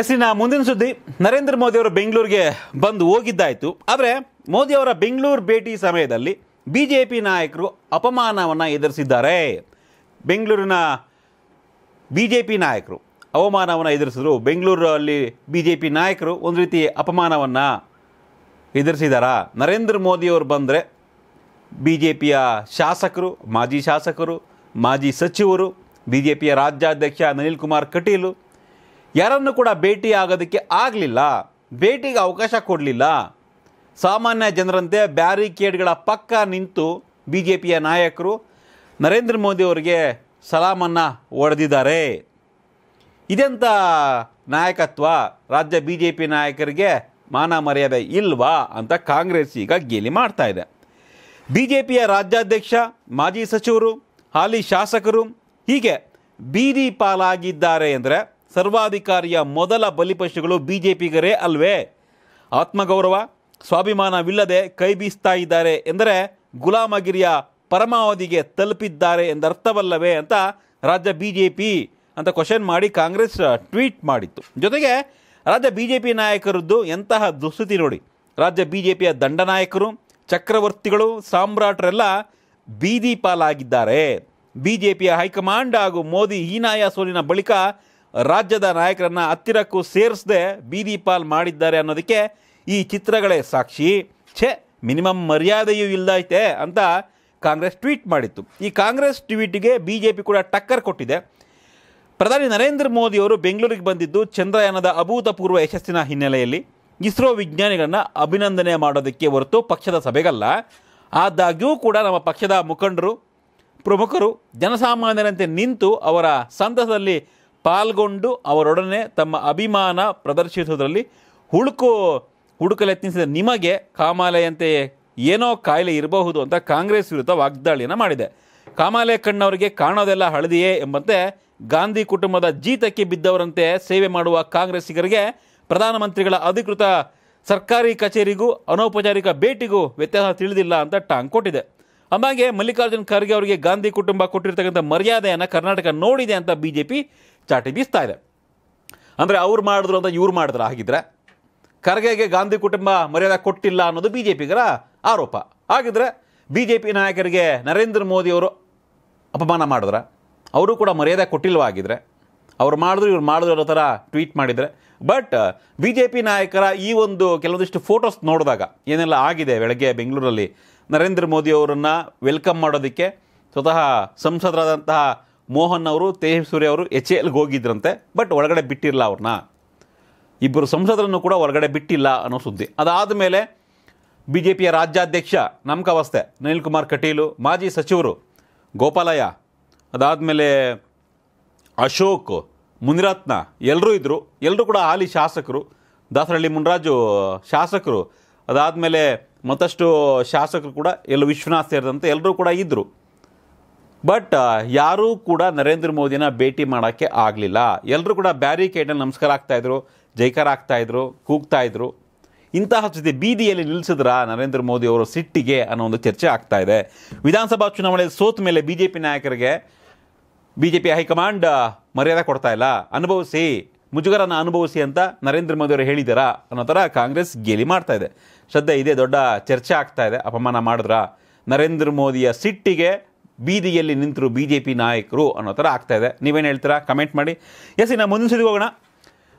S ನಾ ಮುಂದಿನ ಸುದ್ದಿ ನರೇಂದ್ರ ಮೋದಿ ಅವರು ಬೆಂಗಳೂರಿಗೆ ಬಂದು ಹೋಗಿದ್ದಾಯಿತು ಆದರೆ ಮೋದಿ ಅವರ ಬೆಂಗಳೂರು ಭೇಟಿ ಸಮಯದಲ್ಲಿ ಬಿ ಜೆ ಪಿ ನಾಯಕರು ಅಪಮಾನವನ್ನು ಎದುರಿಸಿದ್ದಾರೆ ಬೆಂಗಳೂರಿನ ಬಿ ಜೆ ಪಿ ನಾಯಕರು ಅವಮಾನವನ್ನು ಎದುರಿಸಿದ್ರು ಬೆಂಗಳೂರಲ್ಲಿ ಬಿ ಜೆ ಪಿ ನಾಯಕರು ಒಂದು ರೀತಿ ಅಪಮಾನವನ್ನು ಎದುರಿಸಿದಾರಾ ನರೇಂದ್ರ ಮೋದಿಯವರು ಬಂದರೆ ಬಿ ಜೆ ಪಿಯ ಶಾಸಕರು ಮಾಜಿ ಶಾಸಕರು ಮಾಜಿ ಸಚಿವರು ಬಿ ಜೆ ಪಿಯ ರಾಜ್ಯಾಧ್ಯಕ್ಷ ಅನಿಲ್ ಕುಮಾರ್ ಕಟೀಲು ಯಾರನ್ನು ಕೂಡ ಭೇಟಿ ಆಗೋದಕ್ಕೆ ಆಗಲಿಲ್ಲ ಭೇಟಿಗೆ ಅವಕಾಶ ಕೊಡಲಿಲ್ಲ ಸಾಮಾನ್ಯ ಜನರಂತೆ ಬ್ಯಾರಿಕೇಡ್ಗಳ ಪಕ್ಕ ನಿಂತು ಬಿ ಜೆ ಪಿಯ ನಾಯಕರು ನರೇಂದ್ರ ಮೋದಿ ಅವರಿಗೆ ಸಲಾಮನ್ನು ಹೊಡೆದಿದ್ದಾರೆ ಇದೆಂಥ ನಾಯಕತ್ವ ರಾಜ್ಯ ಬಿ ಜೆ ಪಿ ನಾಯಕರಿಗೆ ಮಾನ ಮರ್ಯಾದೆ ಇಲ್ವಾ ಅಂತ ಕಾಂಗ್ರೆಸ್ ಈಗ ಗೇಲಿ ಮಾಡ್ತಾ ಇದೆ ಬಿ ಜೆ ಪಿಯ ರಾಜ್ಯಾಧ್ಯಕ್ಷ ಮಾಜಿ ಸಚಿವರು ಹಾಲಿ ಶಾಸಕರು ಹೀಗೆ ಬೀದಿ ಪಾಲಾಗಿದ್ದಾರೆ ಅಂದರೆ ಸರ್ವಾಧಿಕಾರಿಯ ಮೊದಲ ಬಲಿಪಶುಗಳು ಬಿ ಜೆ ಪಿಗರೇ ಅಲ್ವೇ ಆತ್ಮಗೌರವ ಸ್ವಾಭಿಮಾನವಿಲ್ಲದೆ ಕೈ ಬೀಸ್ತಾ ಇದ್ದಾರೆ ಎಂದರೆ ಗುಲಾಮಗಿರಿಯ ಪರಮಾವಧಿಗೆ ತಲುಪಿದ್ದಾರೆ ಎಂದರ್ಥವಲ್ಲವೇ ಅಂತ ರಾಜ್ಯ ಬಿ ಜೆ ಪಿ ಅಂತ ಕ್ವಶನ್ ಮಾಡಿ ಕಾಂಗ್ರೆಸ್ ಟ್ವೀಟ್ ಮಾಡಿತ್ತು ಜೊತೆಗೆ ರಾಜ್ಯ ಬಿ ಜೆ ಪಿ ನಾಯಕರದ್ದು ಎಂತಹ ದುಸ್ಥಿತಿ ನೋಡಿ ರಾಜ್ಯ ಬಿ ಜೆ ಪಿಯ ದಂಡನಾಯಕರು ಚಕ್ರವರ್ತಿಗಳು ಸಾಮ್ರಾಟರೆಲ್ಲ ಬೀದಿ ಪಾಲಾಗಿದ್ದಾರೆ ಬಿ ಜೆ ಪಿಯ ಹೈಕಮಾಂಡ್ ಹಾಗೂ ಮೋದಿ ಹೀನಾಯ ಸೋಲಿನ ಬಳಿಕ ರಾಜ್ಯದ ನಾಯಕರನ್ನು ಹತ್ತಿರಕ್ಕೂ ಸೇರಿಸದೆ ಬೀದಿ ಪಾಲ್ ಮಾಡಿದ್ದಾರೆ ಅನ್ನೋದಕ್ಕೆ ಈ ಚಿತ್ರಗಳೇ ಸಾಕ್ಷಿ ಛೆ ಮಿನಿಮಮ್ ಮರ್ಯಾದೆಯೂ ಇಲ್ಲದೈತೆ ಅಂತ ಕಾಂಗ್ರೆಸ್ ಟ್ವೀಟ್ ಮಾಡಿತ್ತು ಈ ಕಾಂಗ್ರೆಸ್ ಟ್ವೀಟ್ಗೆ ಬಿ ಜೆ ಪಿ ಕೂಡ ಟಕ್ಕರ್ ಕೊಟ್ಟಿದೆ ಪ್ರಧಾನಿ ನರೇಂದ್ರ ಮೋದಿಯವರು ಬೆಂಗಳೂರಿಗೆ ಬಂದಿದ್ದು ಚಂದ್ರಯಾನದ ಅಭೂತಪೂರ್ವ ಯಶಸ್ಸಿನ ಹಿನ್ನೆಲೆಯಲ್ಲಿ ಇಸ್ರೋ ವಿಜ್ಞಾನಿಗಳನ್ನು ಅಭಿನಂದನೆ ಮಾಡೋದಕ್ಕೆ ಹೊರತು ಪಕ್ಷದ ಸಭೆಗಲ್ಲ ಆದಾಗ್ಯೂ ಕೂಡ ನಮ್ಮ ಪಕ್ಷದ ಮುಖಂಡರು ಪ್ರಮುಖರು ಜನಸಾಮಾನ್ಯರಂತೆ ನಿಂತು ಅವರ ಸಂತಸದಲ್ಲಿ ಪಾಲ್ಗೊಂಡು ಅವರೊಡನೆ ತಮ್ಮ ಅಭಿಮಾನ ಪ್ರದರ್ಶಿಸುವುದರಲ್ಲಿ ಹುಡುಕು ಯತ್ನಿಸಿದ ನಿಮಗೆ ಕಾಮಾಲೆಯಂತೆ ಏನೋ ಕಾಯಿಲೆ ಇರಬಹುದು ಅಂತ ಕಾಂಗ್ರೆಸ್ ವಿರುದ್ಧ ವಾಗ್ದಾಳಿಯನ್ನು ಮಾಡಿದೆ ಕಾಮಾಲೆ ಕಣ್ಣವರಿಗೆ ಕಾಣೋದೆಲ್ಲ ಹಳದಿಯೇ ಎಂಬಂತೆ ಗಾಂಧಿ ಕುಟುಂಬದ ಜೀತಕ್ಕೆ ಬಿದ್ದವರಂತೆ ಸೇವೆ ಮಾಡುವ ಕಾಂಗ್ರೆಸ್ಸಿಗರಿಗೆ ಪ್ರಧಾನಮಂತ್ರಿಗಳ ಅಧಿಕೃತ ಸರ್ಕಾರಿ ಕಚೇರಿಗೂ ಅನೌಪಚಾರಿಕ ಭೇಟಿಗೂ ವ್ಯತ್ಯಾಸ ತಿಳಿದಿಲ್ಲ ಅಂತ ಟಾಂಗ್ ಕೊಟ್ಟಿದೆ ಆಮಾಗೆ ಮಲ್ಲಿಕಾರ್ಜುನ್ ಖರ್ಗೆ ಅವರಿಗೆ ಗಾಂಧಿ ಕುಟುಂಬ ಕೊಟ್ಟಿರ್ತಕ್ಕಂಥ ಮರ್ಯಾದೆಯನ್ನು ಕರ್ನಾಟಕ ನೋಡಿದೆ ಅಂತ ಬಿ ಜೆ ಪಿ ಚಾಟಿ ಬೀಸ್ತಾ ಇದೆ ಅಂದರೆ ಅವ್ರು ಮಾಡಿದ್ರು ಅಂತ ಇವ್ರು ಮಾಡಿದ್ರು ಹಾಗಿದ್ರೆ ಖರ್ಗೆಗೆ ಗಾಂಧಿ ಕುಟುಂಬ ಮರ್ಯಾದೆ ಕೊಟ್ಟಿಲ್ಲ ಅನ್ನೋದು ಬಿ ಜೆ ಪಿಗರ ಆರೋಪ ಹಾಗಿದ್ರೆ ಬಿ ಜೆ ಪಿ ನಾಯಕರಿಗೆ ನರೇಂದ್ರ ಮೋದಿಯವರು ಅಪಮಾನ ಮಾಡಿದ್ರೆ ಅವರು ಕೂಡ ಮರ್ಯಾದೆ ಆಗಿದ್ರೆ ಅವ್ರು ಮಾಡಿದ್ರು ಇವ್ರು ಮಾಡಿದ್ರು ಅನ್ನೋ ಥರ ಟ್ವೀಟ್ ಮಾಡಿದರೆ ಬಟ್ ಬಿ ಜೆ ಪಿ ನಾಯಕರ ಈ ಒಂದು ಕೆಲವೊಂದಿಷ್ಟು ಫೋಟೋಸ್ ನೋಡಿದಾಗ ಏನೆಲ್ಲ ಆಗಿದೆ ಬೆಳಗ್ಗೆ ಬೆಂಗಳೂರಲ್ಲಿ ನರೇಂದ್ರ ಮೋದಿ ಅವರನ್ನು ವೆಲ್ಕಮ್ ಮಾಡೋದಕ್ಕೆ ಸ್ವತಃ ಸಂಸದರಾದಂತಹ ಮೋಹನ್ ಅವರು ತೇಜ್ ಅವರು ಎಚ್ ಎಲ್ಗೆ ಹೋಗಿದ್ರಂತೆ ಬಟ್ ಒಳಗಡೆ ಬಿಟ್ಟಿರಲ್ಲ ಅವ್ರನ್ನ ಇಬ್ಬರು ಸಂಸದರನ್ನು ಕೂಡ ಹೊರಗಡೆ ಬಿಟ್ಟಿಲ್ಲ ಅನ್ನೋ ಸುದ್ದಿ ಅದಾದ ಮೇಲೆ ಬಿ ಜೆ ಪಿಯ ರಾಜ್ಯಾಧ್ಯಕ್ಷ ನಮ್ಕವಸ್ಥೆ ಅನಿಲ್ ಕುಮಾರ್ ಕಟೀಲು ಮಾಜಿ ಸಚಿವರು ಗೋಪಾಲಯ್ಯ ಅದಾದಮೇಲೆ ಅಶೋಕ್ ಮುನಿರತ್ನ ಎಲ್ಲರೂ ಇದ್ದರು ಎಲ್ಲರೂ ಕೂಡ ಹಾಲಿ ಶಾಸಕರು ದಾಸರಳ್ಳಿ ಮುನ್ರಾಜು ಶಾಸಕರು ಅದಾದಮೇಲೆ ಮತ್ತಷ್ಟು ಶಾಸಕರು ಕೂಡ ಎಲ್ಲ ವಿಶ್ವನಾಥ್ ಸೇರಿದಂತೆ ಎಲ್ಲರೂ ಕೂಡ ಇದ್ದರು ಬಟ್ uh, ಯಾರೂ ಕೂಡ ನರೇಂದ್ರ ಮೋದಿನ ಭೇಟಿ ಮಾಡೋಕ್ಕೆ ಆಗಲಿಲ್ಲ ಎಲ್ಲರೂ ಕೂಡ ಬ್ಯಾರಿಕೇಡ್ನಲ್ಲಿ ನಮಸ್ಕಾರ ಆಗ್ತಾಯಿದ್ರು ಜೈಕಾರ ಆಗ್ತಾಯಿದ್ರು ಕೂಗ್ತಾಯಿದ್ರು ಇಂತಹ ಜೊತೆ ಬೀದಿಯಲ್ಲಿ ನಿಲ್ಲಿಸಿದ್ರ ನರೇಂದ್ರ ಮೋದಿ ಅವರು ಸಿಟ್ಟಿಗೆ ಅನ್ನೋ ಒಂದು ಚರ್ಚೆ ಆಗ್ತಾ ಇದೆ ವಿಧಾನಸಭಾ ಚುನಾವಣೆಯಲ್ಲಿ ಸೋತ ಮೇಲೆ ಬಿ ಜೆ ಪಿ ನಾಯಕರಿಗೆ ಬಿ ಜೆ ಪಿ ಹೈಕಮಾಂಡ್ ಮರ್ಯಾದೆ ಕೊಡ್ತಾ ಇಲ್ಲ ಅನುಭವಿಸಿ ಮುಜುಗರನ್ನು ಅನುಭವಿಸಿ ಅಂತ ನರೇಂದ್ರ ಮೋದಿ ಅವರು ಹೇಳಿದಾರಾ ಅನ್ನೋ ಥರ ಕಾಂಗ್ರೆಸ್ ಗೇಲಿ ಮಾಡ್ತಾ ಇದೆ ಶ್ರದ್ಧೆ ಇದೇ ದೊಡ್ಡ ಚರ್ಚೆ ಆಗ್ತಾ ಇದೆ ಅಪಮಾನ ಮಾಡಿದ್ರ ನರೇಂದ್ರ ಮೋದಿಯ ಸಿಟ್ಟಿಗೆ ಬೀದಿಯಲ್ಲಿ ನಿಂತರು ಬಿ ಜೆ ಪಿ ನಾಯಕರು ಅನ್ನೋ ಥರ ಆಗ್ತಾಯಿದೆ ನೀವೇನು ಹೇಳ್ತೀರಾ ಕಮೆಂಟ್ ಮಾಡಿ ಎಸ್ ಇನ್ನು ಮುಂದಿನ ಸರಿ ಹೋಗೋಣ